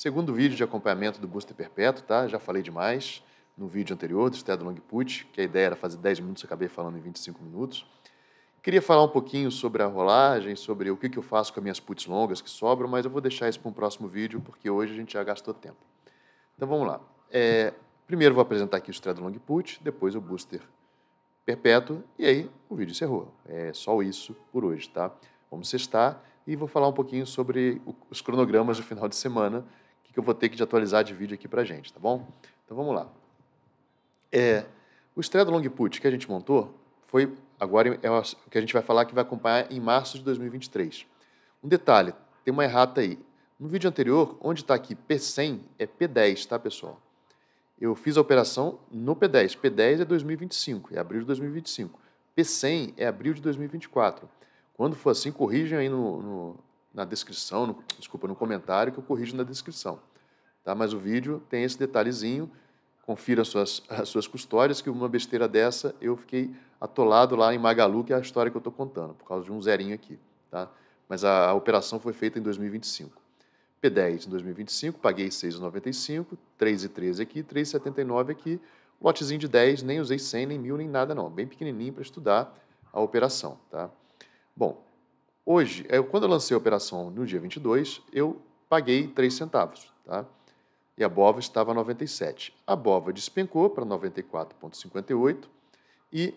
Segundo vídeo de acompanhamento do Booster Perpétuo, tá? Já falei demais no vídeo anterior do long put, que a ideia era fazer 10 minutos, acabei falando em 25 minutos. Queria falar um pouquinho sobre a rolagem, sobre o que, eu faço com as minhas puts longas que sobram, mas eu vou deixar isso para um próximo vídeo, porque hoje a gente já gastou tempo. Então vamos lá. É, primeiro vou apresentar aqui o Strado Long Put, depois o Booster Perpétuo, e aí o vídeo encerrou. É só isso por hoje, tá? Vamos sextar e vou falar um pouquinho sobre os cronogramas do final de semana, que eu vou ter que atualizar de vídeo aqui para gente, tá bom? Então vamos lá. É, o estreia Long Put que a gente montou foi agora é o que a gente vai falar que vai acompanhar em março de 2023. Um detalhe, tem uma errata aí. No vídeo anterior, onde está aqui P100 é P10, tá pessoal? Eu fiz a operação no P10. P10 é 2025, é abril de 2025. P100 é abril de 2024. Quando for assim, corrijam aí no, no na descrição, no, desculpa, no comentário que eu corrijo na descrição. Tá? Mas o vídeo tem esse detalhezinho. Confira as suas, as suas custódias, que uma besteira dessa eu fiquei atolado lá em Magalu, que é a história que eu estou contando, por causa de um zerinho aqui. Tá? Mas a, a operação foi feita em 2025. P10 em 2025, paguei 6,95, 3,13 aqui, 3,79 aqui, lotezinho de 10, nem usei 100, nem 1.000, nem nada não, bem pequenininho para estudar a operação, tá? Bom, hoje, eu, quando eu lancei a operação no dia 22, eu paguei 3 centavos, tá? e a BOVA estava a 97. A BOVA despencou para 94,58 e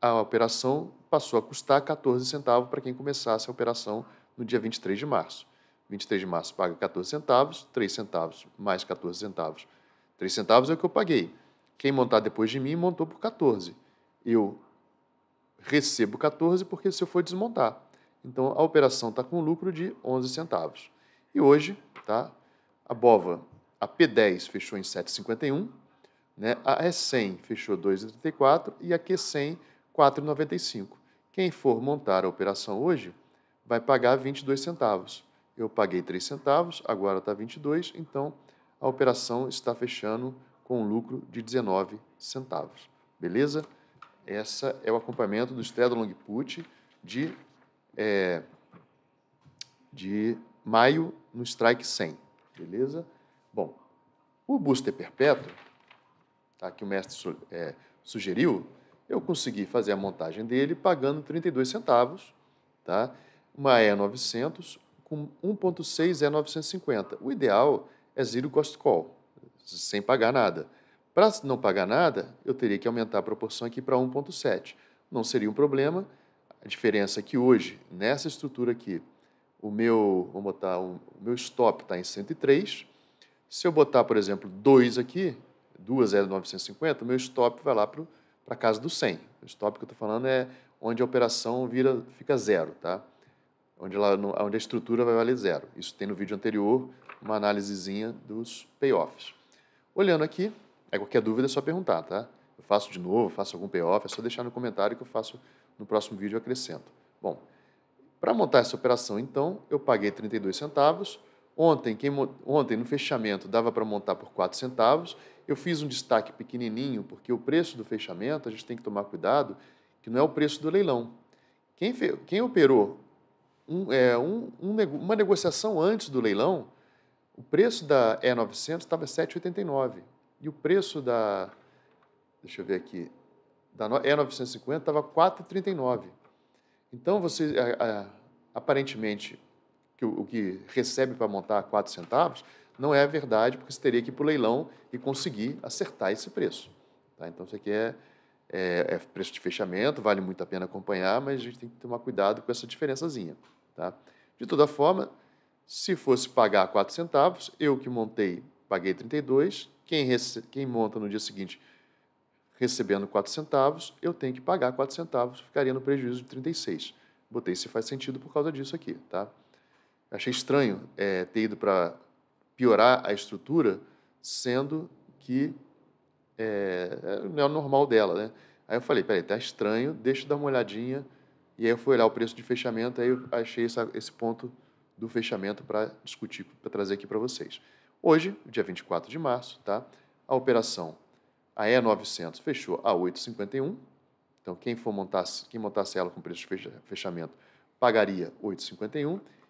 a operação passou a custar 14 centavos para quem começasse a operação no dia 23 de março. 23 de março paga 14 centavos, 3 centavos mais 14 centavos. 3 centavos é o que eu paguei. Quem montar depois de mim montou por 14. Eu recebo 14 porque se eu for desmontar. Então a operação está com lucro de 11 centavos. E hoje, tá? A Bova a P10 fechou em 7,51, né? a E100 fechou 2,34 e a Q100 4,95. Quem for montar a operação hoje vai pagar 22 centavos. Eu paguei 3 centavos, agora está 22, então a operação está fechando com um lucro de 19 centavos. Beleza? Essa é o acompanhamento do Estreia Long Put de, é, de maio no Strike 100. Beleza? Bom, o booster perpétuo, tá, que o mestre su é, sugeriu, eu consegui fazer a montagem dele pagando 32 centavos, tá? uma E900 com 1.6 E950. O ideal é zero cost call, sem pagar nada. Para não pagar nada, eu teria que aumentar a proporção aqui para 1.7. Não seria um problema. A diferença é que hoje, nessa estrutura aqui, o meu, vou botar, o meu stop está em 103, se eu botar, por exemplo, 2 aqui, 2 é 950, meu stop vai lá para a casa do 100. O stop que eu estou falando é onde a operação vira, fica zero, tá? Onde, ela, onde a estrutura vai valer zero. Isso tem no vídeo anterior, uma análisezinha dos payoffs. Olhando aqui, é qualquer dúvida é só perguntar, tá? Eu faço de novo, faço algum payoff, é só deixar no comentário que eu faço no próximo vídeo acrescento. Bom, para montar essa operação, então, eu paguei 32 centavos, Ontem, quem, ontem no fechamento, dava para montar por 4 centavos. Eu fiz um destaque pequenininho, porque o preço do fechamento, a gente tem que tomar cuidado, que não é o preço do leilão. Quem, quem operou um, é, um, um, uma negociação antes do leilão, o preço da E900 estava 7,89. E o preço da, deixa eu ver aqui, da E950 estava 4,39. Então, você, a, a, aparentemente, que o, que recebe para montar quatro centavos, não é a verdade, porque você teria que ir para o leilão e conseguir acertar esse preço. Tá? Então, isso aqui é, é, é, preço de fechamento, vale muito a pena acompanhar, mas a gente tem que tomar cuidado com essa diferençazinha. Tá? De toda forma, se fosse pagar quatro centavos, eu que montei, paguei 32, quem, rece... quem monta no dia seguinte recebendo quatro centavos, eu tenho que pagar quatro centavos, ficaria no prejuízo de 36. Botei se faz sentido por causa disso aqui, tá? achei estranho é, ter ido para piorar a estrutura, sendo que é, não é o normal dela, né? Aí eu falei, peraí, tá estranho, deixa eu dar uma olhadinha. E aí eu fui olhar o preço de fechamento, aí eu achei essa, esse ponto do fechamento para discutir, para trazer aqui para vocês. Hoje, dia 24 de março, tá? A operação, a E900 fechou a 8,51. Então, quem for montar, quem montasse ela com preço de fechamento pagaria 8,51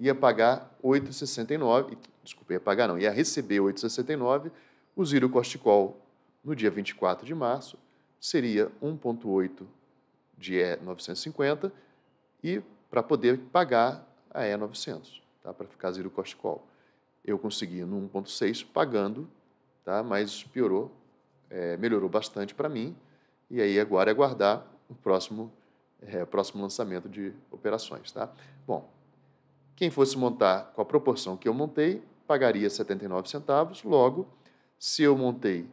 ia pagar 8,69, desculpa, ia pagar não, ia receber 8,69, o zírio Corticol no dia 24 de março seria 1,8 de E950 e para poder pagar a E900, tá? para ficar zírio Corticol. Eu consegui no 1,6 pagando, tá? mas piorou, é, melhorou bastante para mim e aí agora é aguardar o próximo, é, próximo lançamento de operações. Tá? Bom, quem fosse montar com a proporção que eu montei, pagaria 79 centavos. Logo, se eu montei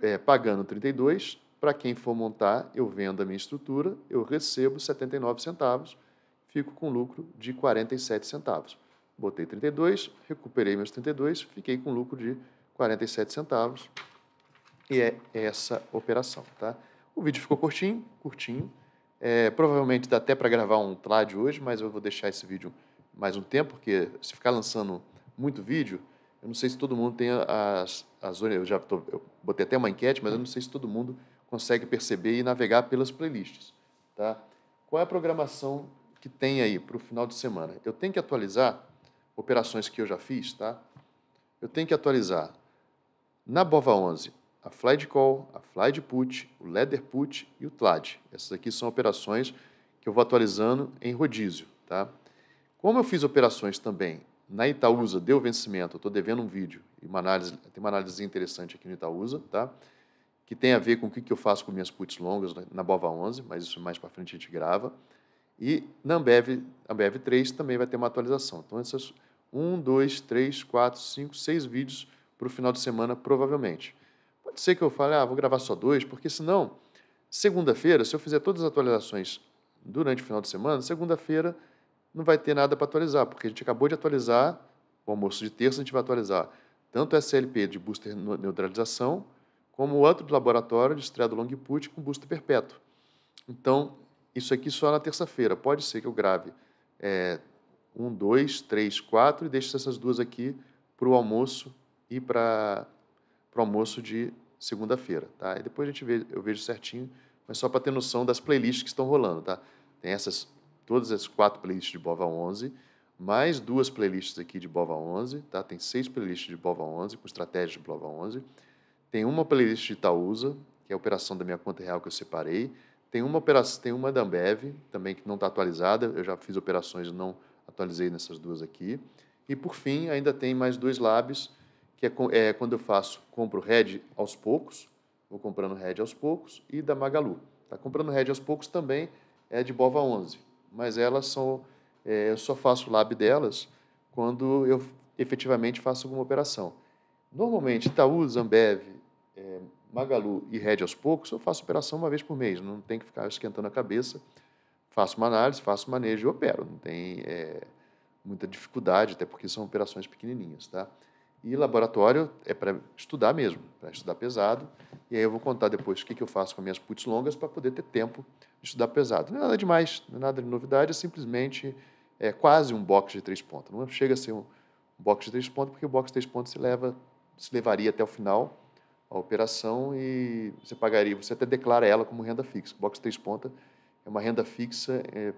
é, pagando 32, para quem for montar, eu vendo a minha estrutura, eu recebo 79 centavos, fico com lucro de 47 centavos. Botei 32, recuperei meus 32, fiquei com lucro de 47 centavos. E é essa operação, tá? O vídeo ficou curtinho, curtinho. É, provavelmente dá até para gravar um TLAD hoje, mas eu vou deixar esse vídeo mais um tempo, porque se ficar lançando muito vídeo, eu não sei se todo mundo tem as, as eu já tô, eu botei até uma enquete, mas eu não sei se todo mundo consegue perceber e navegar pelas playlists, tá? Qual é a programação que tem aí para o final de semana? Eu tenho que atualizar operações que eu já fiz, tá? Eu tenho que atualizar na Bova 11 a de call, a de put, o leather put e o tlad. Essas aqui são operações que eu vou atualizando em rodízio, tá? Como eu fiz operações também na Itaúsa, deu vencimento, eu estou devendo um vídeo e uma análise, tem uma análise interessante aqui no Itaúsa, tá? Que tem a ver com o que, que eu faço com minhas puts longas na Bova 11, mas isso mais para frente a gente grava. E na Ambev, Ambev 3 também vai ter uma atualização. Então, essas 1, 2, 3, 4, 5, 6 vídeos para o final de semana, provavelmente. Pode ser que eu fale, ah, vou gravar só dois, porque senão, segunda-feira, se eu fizer todas as atualizações durante o final de semana, segunda-feira não vai ter nada para atualizar, porque a gente acabou de atualizar, o almoço de terça a gente vai atualizar tanto a SLP de booster neutralização, como o outro do laboratório de estreia do long put com booster perpétuo. Então, isso aqui só na terça-feira. Pode ser que eu grave é, um, dois, três, quatro e deixe essas duas aqui para o almoço e para o almoço de segunda-feira, tá? E depois a gente vê, eu vejo certinho, mas só para ter noção das playlists que estão rolando, tá? Tem essas, todas as quatro playlists de Bova 11, mais duas playlists aqui de Bova 11, tá? Tem seis playlists de Bova 11, com estratégias de Bova 11. Tem uma playlist de Itaúsa, que é a operação da minha conta real que eu separei. Tem uma operação, tem uma da Ambev, também que não está atualizada. Eu já fiz operações e não atualizei nessas duas aqui. E por fim, ainda tem mais dois labs que é, é quando eu faço, compro Red aos poucos, vou comprando Red aos poucos, e da Magalu. Tá comprando Red aos poucos também é de Bova 11, mas elas são, é, eu só faço lab delas quando eu efetivamente faço alguma operação. Normalmente, Itaú, Zambev, é, Magalu e Red aos poucos, eu faço operação uma vez por mês, não tem que ficar esquentando a cabeça. Faço uma análise, faço manejo e opero. Não tem é, muita dificuldade, até porque são operações pequenininhas, tá? E laboratório é para estudar mesmo, para estudar pesado. E aí eu vou contar depois o que, que eu faço com minhas puts longas para poder ter tempo de estudar pesado. Não é nada demais, não é nada de novidade, é simplesmente é quase um box de três pontos. Não chega a ser um box de três pontos, porque o box de três pontos se, leva, se levaria até o final a operação e você pagaria, você até declara ela como renda fixa. O box de três pontas é uma renda fixa. É...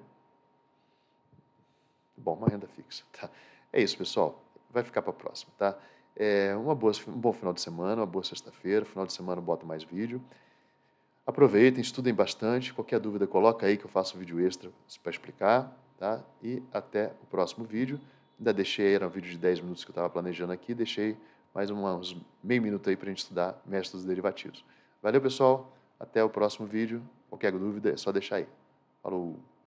Bom, uma renda fixa. Tá. É isso, pessoal. Vai ficar para a próxima, tá? É, uma boa, um bom final de semana, uma boa sexta-feira. Final de semana bota mais vídeo. Aproveitem, estudem bastante. Qualquer dúvida, coloca aí que eu faço vídeo extra para explicar. Tá? E até o próximo vídeo. Ainda deixei, era um vídeo de 10 minutos que eu estava planejando aqui, deixei mais uns meio minuto aí para a gente estudar métodos derivativos. Valeu, pessoal. Até o próximo vídeo. Qualquer dúvida é só deixar aí. Falou!